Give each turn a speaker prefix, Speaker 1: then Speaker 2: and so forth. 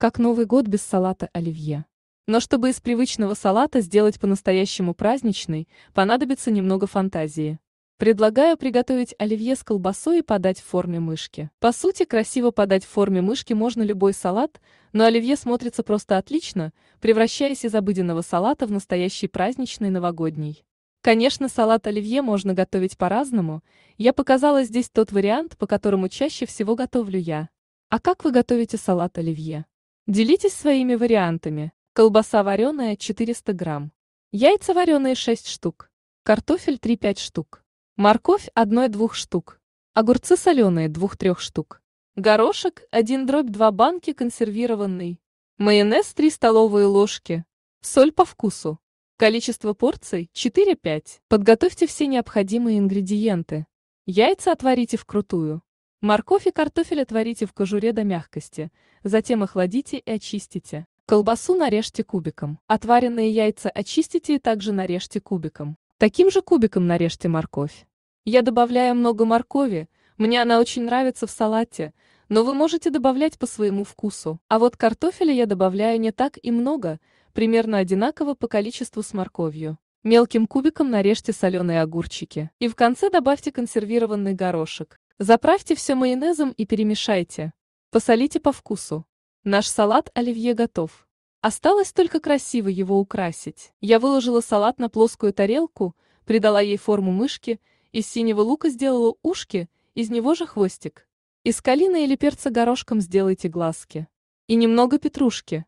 Speaker 1: Как Новый год без салата оливье? Но чтобы из привычного салата сделать по-настоящему праздничный, понадобится немного фантазии. Предлагаю приготовить оливье с колбасой и подать в форме мышки. По сути, красиво подать в форме мышки можно любой салат, но оливье смотрится просто отлично, превращаясь из обыденного салата в настоящий праздничный новогодний. Конечно, салат оливье можно готовить по-разному, я показала здесь тот вариант, по которому чаще всего готовлю я. А как вы готовите салат оливье? Делитесь своими вариантами. Колбаса вареная 400 грамм. Яйца вареные 6 штук. Картофель 3-5 штук. Морковь 1-2 штук. Огурцы соленые 2-3 штук. Горошек 1 2 банки консервированный. Майонез 3 столовые ложки. Соль по вкусу. Количество порций 4-5. Подготовьте все необходимые ингредиенты. Яйца отварите вкрутую. Морковь и картофель отварите в кожуре до мягкости, затем охладите и очистите. Колбасу нарежьте кубиком. Отваренные яйца очистите и также нарежьте кубиком. Таким же кубиком нарежьте морковь. Я добавляю много моркови, мне она очень нравится в салате, но вы можете добавлять по своему вкусу. А вот картофеля я добавляю не так и много, примерно одинаково по количеству с морковью. Мелким кубиком нарежьте соленые огурчики. И в конце добавьте консервированный горошек. Заправьте все майонезом и перемешайте. Посолите по вкусу. Наш салат оливье готов. Осталось только красиво его украсить. Я выложила салат на плоскую тарелку, придала ей форму мышки, из синего лука сделала ушки, из него же хвостик. Из калины или перца горошком сделайте глазки. И немного петрушки.